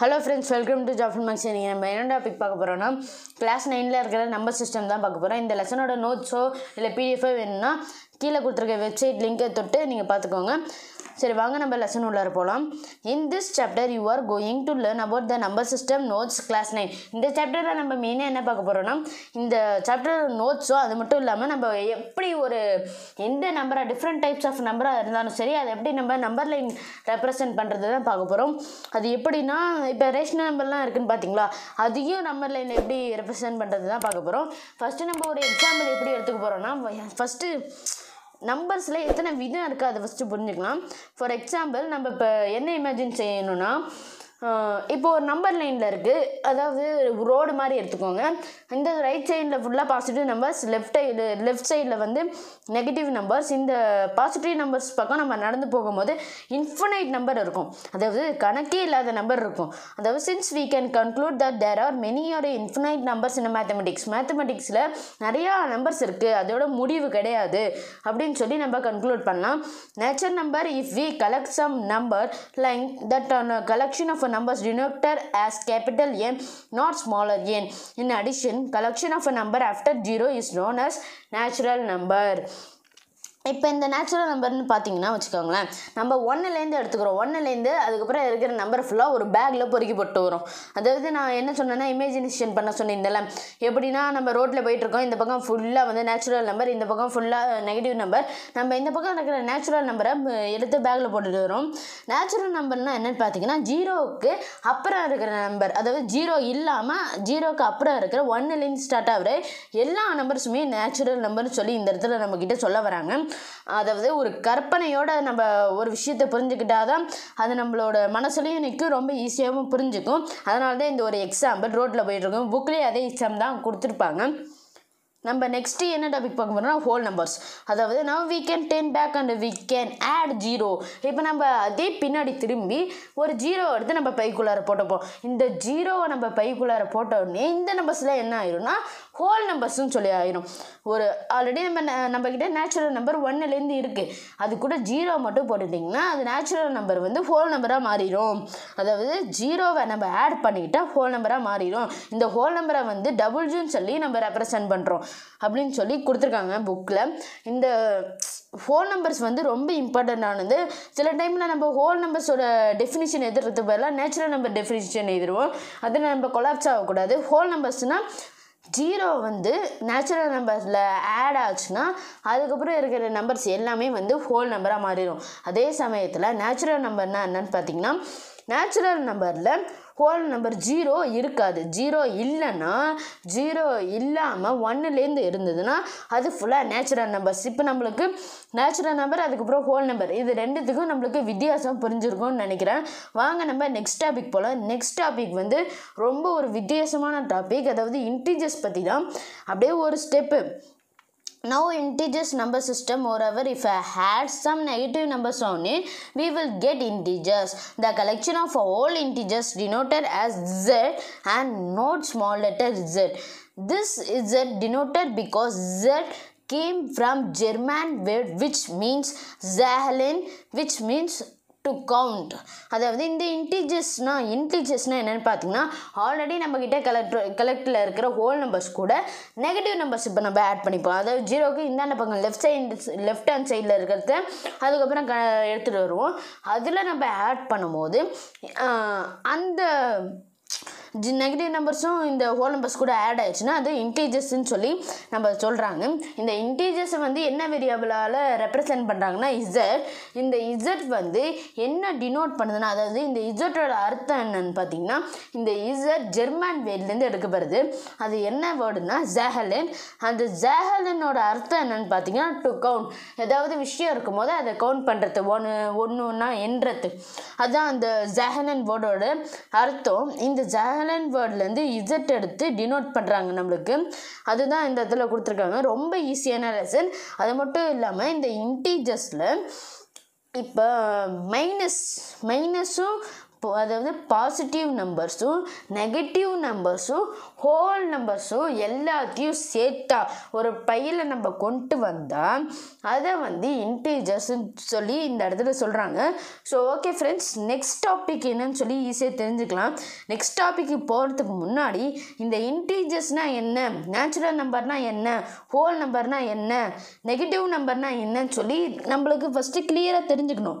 Hello friends welcome to Jaffin maths நீங்கள் நம்ம என்ன டாபிக் பார்க்க போகிறோம்னா கிளாஸ் நைனில் இருக்கிற நம்பர் சிஸ்டம் தான் பார்க்க போகிறோம் இந்த லெசனோட நோட்ஸோ இல்லை பிடிஎஃபோ வேணும்னா கீழே கொடுத்துருக்க வெப்சைட் லிங்கை தொட்டு நீங்கள் பார்த்துக்கோங்க சரி வாங்க நம்ம லெசன் உள்ளார போகலாம் in this chapter you are going to learn about the number system notes class nine இந்த சாப்டரில் நம்ம மெயினாக என்ன பார்க்க போகிறோம்னா இந்த சாப்டர் நோட்ஸோ அது மட்டும் இல்லாமல் நம்ம எப்படி ஒரு எந்த நம்பராக டிஃப்ரெண்ட் டைப்ஸ் ஆஃப் நம்பராக இருந்தாலும் சரி அதை எப்படி நம்ம நம்பர் லைன் ரெப்ரசன்ட் பண்ணுறது தான் பார்க்க போகிறோம் அது எப்படின்னா இப்போ ரேஷனல் நம்பர்லாம் இருக்குன்னு பார்த்தீங்களா அதையும் நம்பர் லைனில் எப்படி ரெப்ரசன்ட் பண்ணுறது தான் பார்க்க போகிறோம் ஃபஸ்ட்டு நம்ம ஒரு எக்ஸாம்பிள் எப்படி எடுத்துக்க போகிறோம்னா ஃபஸ்ட்டு நம்பர்ஸில் எத்தனை விதம் இருக்குது அதை ஃபஸ்ட்டு புரிஞ்சுக்கலாம் ஃபார் எக்ஸாம்பிள் நம்ம இப்போ என்ன இமேஜின் செய்யணும்னா இப்போ ஒரு நம்பர் லைனில் இருக்குது அதாவது ரோடு மாதிரி எடுத்துக்கோங்க இந்த ரைட் சைடில் ஃபுல்லாக positive numbers left side left சைடில் வந்து நெகட்டிவ் நம்பர்ஸ் இந்த பாசிட்டிவ் நம்பர்ஸ் பக்கம் நம்ம நடந்து போகும்போது இன்ஃபினைட் நம்பர் இருக்கும் அதாவது கணக்கே இல்லாத நம்பர் இருக்கும் அதாவது since we can conclude that there are many or infinite numbers in mathematics மேத்தமெட்டிக்ஸில் நிறையா நம்பர்ஸ் இருக்குது அதோட முடிவு கிடையாது அப்படின்னு சொல்லி நம்ம கன்க்ளூட் பண்ணலாம் nature number if we collect some number like that an collection of for numbers denoted as capital N, not smaller n. In addition, collection of a number after 0 is known as natural number. இப்போ இந்த natural நம்பர்னு பார்த்தீங்கன்னா வச்சுக்கோங்களேன் நம்ம ஒன்னுலேருந்து எடுத்துக்கிறோம் ஒன்னுலேருந்து அதுக்கப்புறம் இருக்கிற number ஃபுல்லாக ஒரு பேக்கில் பொறுக்கி போட்டு வரும் அதாவது நான் என்ன சொன்னேன்னா இமேஜினேஷன் பண்ண சொன்னேன்ல எப்படின்னா நம்ம ரோட்டில் போயிட்டுருக்கோம் இந்த பக்கம் ஃபுல்லாக வந்து நேச்சுரல் நம்பர் இந்த பக்கம் ஃபுல்லாக நெகட்டிவ் நம்பர் நம்ம இந்த பக்கம் இருக்கிற நேச்சுரல் நம்பரை எடுத்து பேக்கில் போட்டுட்டு வரும் நேச்சுரல் நம்பர்னால் என்னென்னு பார்த்தீங்கன்னா ஜீரோவுக்கு அப்புறம் இருக்கிற நம்பர் அதாவது ஜீரோ இல்லாமல் ஜீரோவுக்கு அப்புறம் இருக்கிற ஒன்னுலேருந்து ஸ்டார்ட் ஆகிற எல்லா நம்பர்ஸுமே நேச்சுரல் நம்பர்னு சொல்லி இந்த இடத்துல நம்மக்கிட்ட சொல்ல வராங்க அதாவது ஒரு கற்பனையோட நம்ம ஒரு விஷயத்தை புரிஞ்சுக்கிட்டால் தான் அது நம்மளோட மனசுலையும் நிற்கும் ரொம்ப ஈஸியாகவும் புரிஞ்சுக்கும் அதனால தான் இந்த ஒரு எக்ஸாம்பிள் ரோட்டில் போயிட்டுருக்கும் புக்லேயே அதே எக்ஸாம் தான் கொடுத்துருப்பாங்க நம்ம நெக்ஸ்ட்டு என்ன டாபிக் பார்க்க போகிறோம்னா ஹோல் நம்பர்ஸ் அதாவது நம்ம we can then back and we can add zero இப்போ நம்ம அதே பின்னாடி திரும்பி ஒரு ஜீரோ எடுத்து நம்ம பைக்குள்ளார போட்டப்போம் இந்த ஜீரோவை நம்ம பைக்குள்ளார போட்ட உடனே இந்த நம்பர்ஸில் என்ன ஆயிரும்னா ஹோல் நம்பர்ஸ்னு சொல்லி ஆயிரும் ஒரு ஆல்ரெடி நம்ம நம்மக்கிட்ட நேச்சுரல் நம்பர் ஒன்னுலேருந்து இருக்குது அது கூட ஜீரோ மட்டும் போட்டுட்டிங்கன்னா அது நேச்சுரல் நம்பர் வந்து ஹோல் நம்பராக மாறிடும் அதாவது ஜீரோவை நம்ம ஆட் பண்ணிக்கிட்டால் ஹோல் நம்பராக மாறிடும் இந்த ஹோல் நம்பரை வந்து டபுள்ஜுன்னு சொல்லி நம்ம ரெப்ரசன்ட் பண்ணுறோம் அப்படின்னு சொல்லி கொடுத்துருக்காங்க புக்கில் இந்த ஃபோன் நம்பர்ஸ் வந்து ரொம்ப இம்பார்ட்டண்ட்டானது சில டைமில் நம்ம ஹோல் நம்பர்ஸோட டெஃபினிஷன் எதிர்த்து பதிலாக நேச்சுரல் நம்பர் டெஃபினிஷன் எதிர்வோம் அது நம்ம கொலாப்ஸ் ஆகக்கூடாது ஹோல் நம்பர்ஸ்னால் ஜீரோ வந்து நேச்சுரல் நம்பர்ஸில் ஆட் ஆச்சுன்னா அதுக்கப்புறம் இருக்கிற நம்பர்ஸ் எல்லாமே வந்து ஹோல் நம்பராக மாறிடும் அதே சமயத்தில் நேச்சுரல் நம்பர்னால் என்னென்னு பார்த்தீங்கன்னா நேச்சுரல் நம்பரில் ஹோல் நம்பர் ஜீரோ இருக்காது ஜீரோ இல்லைன்னா ஜீரோ இல்லாமல் ஒன்னுலேருந்து இருந்ததுன்னா அது ஃபுல்லாக நேச்சுரல் நம்பர்ஸ் இப்போ நம்மளுக்கு நேச்சுரல் நம்பர் அதுக்கப்புறம் ஹோல் நம்பர் இது ரெண்டுத்துக்கும் நம்மளுக்கு வித்தியாசம் புரிஞ்சிருக்கும்னு நினைக்கிறேன் வாங்க நம்ம நெக்ஸ்ட் டாபிக் போகலாம் நெக்ஸ்ட் டாபிக் வந்து ரொம்ப ஒரு வித்தியாசமான டாபிக் அதாவது இன்டீஜர்ஸ் பற்றி தான் அப்படியே ஒரு step Now integers number system moreover if I had some negative numbers on it we will get integers. The collection of all integers denoted as z and not small letter z. This is z denoted because z came from German word which means Zahlen which means to count அதாவது இந்த இன்டீஜர்ஸ்னால் இன்டீஜர்ஸ்னால் என்னென்னு பார்த்தீங்கன்னா already நம்மக்கிட்ட collect கலெக்டரில் இருக்கிற whole numbers கூட negative numbers இப்போ நம்ம ஆட் பண்ணிப்போம் அதாவது ஜீரோக்கு இந்தாண்ட பக்கம் லெஃப்ட் சைடு லெஃப்ட் ஹேண்ட் சைடில் இருக்கிறது அதுக்கப்புறம் க எடுத்துகிட்டு வருவோம் அதில் நம்ம ஆட் பண்ணும்போது அந்த நெகட்டிவ் நம்பர்ஸும் இந்த ஹோல் நம்பர்ஸ் கூட ஆட் ஆயிடுச்சுன்னா அது இன்டீஜர்ஸ்ன்னு சொல்லி நம்ம சொல்கிறாங்க இந்த இன்டீஜர்ஸை வந்து என்ன வேரியபிளால் ரெப்ரசன்ட் பண்ணுறாங்கன்னா இசட் இந்த இசட் வந்து என்ன டினோட் பண்ணுதுன்னா அதாவது இந்த இசட்டோட அர்த்தம் என்னன்னு பார்த்தீங்கன்னா இந்த இசட் ஜெர்மன் வேர்ட்லேருந்து எடுக்கப்படுது அது என்ன வேர்டுனா ஜெஹலின் அந்த ஜெஹலினோட அர்த்தம் என்னன்னு பார்த்தீங்கன்னா டு கவுண்ட் ஏதாவது விஷயம் இருக்கும்போது அதை கவுண்ட் பண்ணுறது ஒன்று ஒன்று ஒன்றா எண்ணுறது அதுதான் அந்த ஜெஹலன் வேர்டோட அர்த்தம் இந்த ஜெஹ ஹெலன் வேர்ட்லேருந்து இசட் எடுத்து டினோட் பண்ணுறாங்க நம்மளுக்கு அதுதான் இந்த இடத்துல கொடுத்துருக்காங்க ரொம்ப ஈஸியான லெசன் அது மட்டும் இல்லாமல் இந்த இன்டீஜர்ஸில் இப்போ மைனஸ் மைனஸும் அதாவது பாசிட்டிவ் நம்பர்ஸும் நெகட்டிவ் நம்பர்ஸும் ஹோல் நம்பர்ஸும் எல்லாத்தையும் சேர்த்தா ஒரு பையில் நம்ம கொண்டு வந்தால் அதை வந்து இன்டீஜர்ஸ்ன்னு சொல்லி இந்த இடத்துல சொல்கிறாங்க so okay friends next topic என்னன்னு சொல்லி ஈஸியாக தெரிஞ்சுக்கலாம் நெக்ஸ்ட் டாபிக்கு போகிறதுக்கு முன்னாடி இந்த இன்டீஜர்ஸ்னால் என்ன நேச்சுரல் நம்பர்னால் என்ன ஹோல் நம்பர்னால் என்ன நெகட்டிவ் நம்பர்னால் என்னன்னு சொல்லி நம்மளுக்கு ஃபஸ்ட்டு கிளியராக தெரிஞ்சுக்கணும்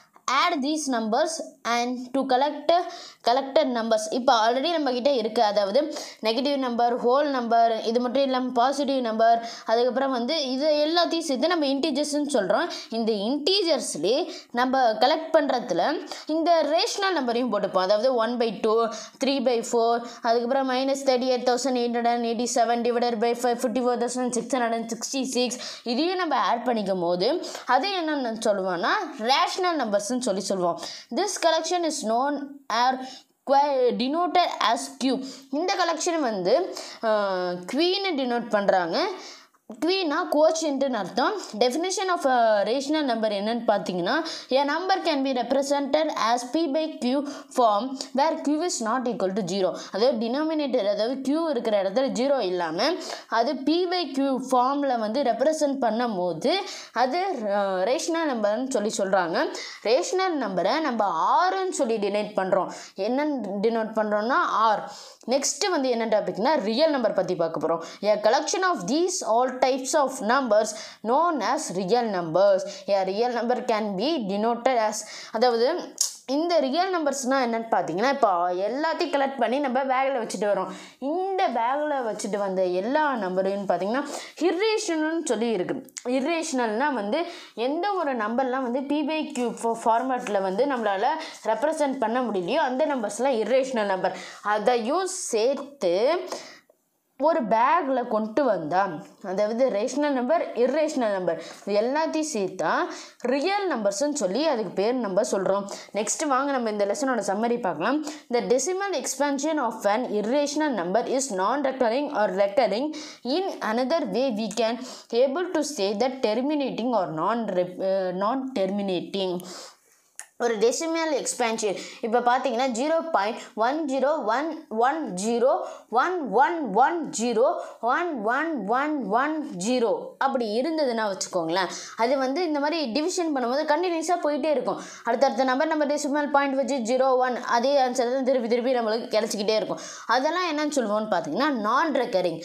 add these numbers and to collect collector numbers இப்போ ஆல்ரெடி நம்மக்கிட்ட இருக்குது அதாவது நெகட்டிவ் நம்பர் ஹோல் நம்பர் இது மட்டும் இல்லாமல் பாசிட்டிவ் நம்பர் அதுக்கப்புறம் வந்து இது எல்லாத்தையும் சேர்த்து நம்ம இன்டீஜர்ஸ்ன்னு சொல்கிறோம் இந்த இன்டீஜர்ஸ்லே நம்ம கலெக்ட் பண்ணுறதுல இந்த ரேஷ்னல் நம்பரையும் போட்டுப்போம் அதாவது one by two three by four அதுக்கப்புறம் minus thirty eight thousand eight hundred eighty seven divided by five fifty four thousand six hundred sixty six இதையும் நம்ம ஆட் பண்ணிக்கும் போது அது என்னென்னு சொல்லுவோம்னா ரேஷ்னல் நம்பர்ஸ் கலெக்ஷன் சொல்லி சொல்லுவோம் this collection is known or denoted as Q இந்த கலெக்ஷன் வந்து குவீனை டினோட் பண்ணுறாங்க குவீனா கோச்சின்ட்டுன்னு அர்த்தம் டெஃபினேஷன் ஆஃப் ரேஷனல் நம்பர் என்னன்னு பார்த்தீங்கன்னா a number can be represented as p by q form where q is not equal to zero அதாவது denominator அதாவது Q இருக்கிற இடத்துல ஜீரோ இல்லாமல் அது பி பை கியூ ஃபார்மில் வந்து ரெப்ரசன்ட் பண்ணும் போது அது ரேஷனல் uh, நம்பர்னு சொல்லி சொல்கிறாங்க ரேஷனல் நம்பரை நம்ம ஆறுன்னு சொல்லி டினேட் பண்ணுறோம் என்னன்னு டினோட் பண்ணுறோன்னா ஆர் நெக்ஸ்ட்டு வந்து என்ன டாபிக்னா ரியல் நம்பர் பற்றி பார்க்க போகிறோம் a collection of these all types of numbers known as real numbers. A real number can be denoted as அதாவது இந்த ரியல் நம்பர்ஸ்னால் என்னென்னு பார்த்தீங்கன்னா இப்போ எல்லாத்தையும் கலெக்ட் பண்ணி நம்ம பேக்கில் வச்சுட்டு வரோம் இந்த பேக்கில் வச்சுட்டு வந்த எல்லா நம்பரையும் பார்த்தீங்கன்னா இர்ரேஷனல்னு சொல்லி இருக்குது இர்ரேஷனல்னால் வந்து எந்த ஒரு நம்பர்லாம் வந்து பிபை கியூ ஃபார்மேட்டில் வந்து நம்மளால் ரெப்ரசன்ட் பண்ண முடியலையோ அந்த நம்பர்ஸ்லாம் இர்ரேஷனல் நம்பர் அதையும் சேர்த்து ஒரு பேக்கில் கொண்டு வந்தால் அதாவது ரேஷனல் நம்பர் இர்ரேஷ்னல் நம்பர் இது எல்லாத்தையும் சேர்த்தா ரியல் நம்பர்ஸ்ன்னு சொல்லி அதுக்கு பேர் நம்பர் சொல்கிறோம் நெக்ஸ்ட் வாங்க நம்ம இந்த லெசனோட சம்மரி பார்க்கலாம் the decimal expansion of an irrational number is non recurring or recurring in another way we can able to say the terminating or non non terminating ஒரு டெசிமல் எக்ஸ்பேன்ஷன் இப்போ பார்த்தீங்கன்னா zero point one zero one one zero one one one zero one one one one zero அப்படி இருந்ததுன்னா வச்சுக்கோங்களேன் அது வந்து இந்த மாதிரி டிவிஷன் பண்ணும்போது கண்டினியூஸாக போயிட்டே இருக்கும் அடுத்தடுத்த நம்பர் நம்ம டெசிமல் பாயிண்ட் வச்சு ஜீரோ ஒன் அதே ஆன்சர் தான் திருப்பி திருப்பி நம்மளுக்கு கிடச்சிக்கிட்டே இருக்கும் அதெல்லாம் என்னன்னு சொல்லுவோம்னு பார்த்தீங்கன்னா நான் ரெக்கரிங்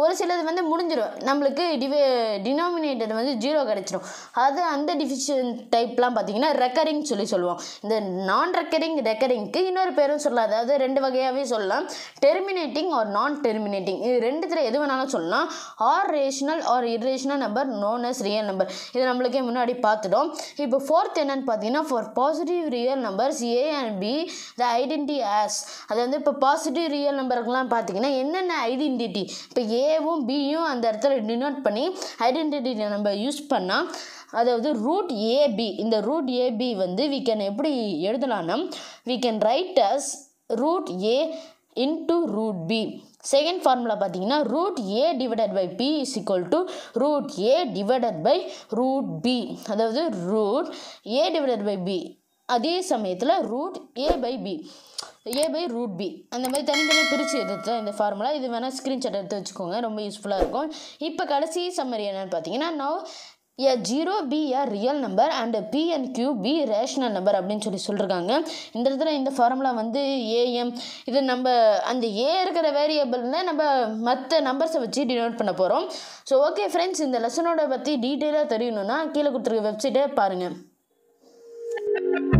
ஒரு சிலது வந்து முடிஞ்சிடும் நம்மளுக்கு டிவி டினாமினேட்டர் வந்து ஜீரோ கிடச்சிடும் அது அந்த டிஃபிஷியன் டைப்லாம் பார்த்திங்கன்னா ரெக்கரிங் சொல்லி சொல்லுவோம் இந்த நான் ரெக்கரிங் ரெக்கரிங்க்கு இன்னொரு பேரும் சொல்லலாம் அதாவது ரெண்டு வகையாகவே சொல்லலாம் டெர்மினேட்டிங் ஆர் நான் டெர்மினேட்டிங் இது ரெண்டுத்தில் எது வேணாலும் சொல்லலாம் or rational or irrational number known as real number இது நம்மளுக்கே முன்னாடி பார்த்துட்டோம் இப்போ ஃபோர்த் என்னன்னு பார்த்தீங்கன்னா for positive real numbers a and b the identity as அது வந்து இப்போ பாசிட்டிவ் ரியல் நம்பருக்குலாம் பார்த்தீங்கன்னா என்னென்ன ஐடென்டிட்டி இப்போ ஏ ஏவும் பியும் அந்த இடத்துல டினோட் பண்ணி ஐடென்டிட்டி நம்ம யூஸ் பண்ணால் அதாவது ரூட் ஏபி இந்த ரூட் ஏபி வந்து வி கேன் எப்படி எழுதலாம்னா we can write as root a into root b second formula பார்த்தீங்கன்னா root a divided by b is equal to root a divided by root b அதாவது root a divided by b அதே சமயத்தில் root a by b a by root b அந்த மாதிரி தனித்தனியாக பிரித்து தான் இந்த ஃபார்முலா இது வேணால் ஸ்க்ரீன்ஷாட் எடுத்து வச்சுக்கோங்க ரொம்ப யூஸ்ஃபுல்லாக இருக்கும் இப்போ கடைசி சம்மரி என்னென்னு பார்த்தீங்கன்னா no a zero b a real number and b and q b rational number அப்படின்னு சொல்லி சொல்லியிருக்காங்க இந்த இடத்துல இந்த ஃபார்முலா வந்து ஏஎம் இது நம்ம அந்த ஏ இருக்கிற வேரியபிள்ல நம்ம மற்ற நம்பர்ஸை வச்சு டினோட் பண்ண போகிறோம் ஸோ ஓகே ஃப்ரெண்ட்ஸ் இந்த லெசனோட பற்றி டீட்டெயிலாக தெரியணும்னா கீழே கொடுத்துருக்க வெப்சைட்டே பாருங்கள்